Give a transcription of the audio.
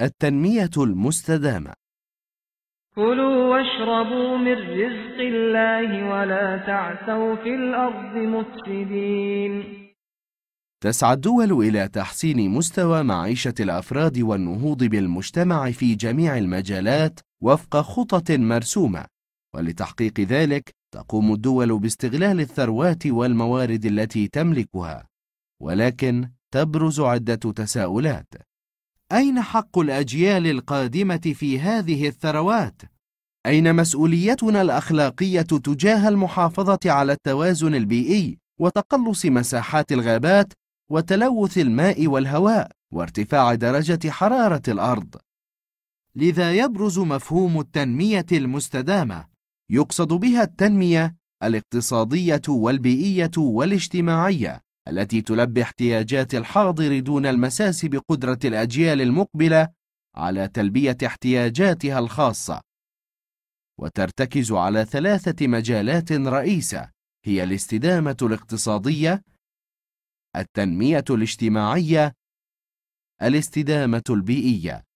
التنمية المستدامة كلوا واشربوا من رزق الله ولا تعثوا في الأرض مفسدين تسعى الدول إلى تحسين مستوى معيشة الأفراد والنهوض بالمجتمع في جميع المجالات وفق خطط مرسومة ولتحقيق ذلك تقوم الدول باستغلال الثروات والموارد التي تملكها ولكن تبرز عدة تساؤلات أين حق الأجيال القادمة في هذه الثروات؟ أين مسؤوليتنا الأخلاقية تجاه المحافظة على التوازن البيئي وتقلص مساحات الغابات وتلوث الماء والهواء وارتفاع درجة حرارة الأرض؟ لذا يبرز مفهوم التنمية المستدامة يقصد بها التنمية الاقتصادية والبيئية والاجتماعية التي تلبي احتياجات الحاضر دون المساس بقدرة الأجيال المقبلة على تلبية احتياجاتها الخاصة وترتكز على ثلاثة مجالات رئيسة هي الاستدامة الاقتصادية التنمية الاجتماعية الاستدامة البيئية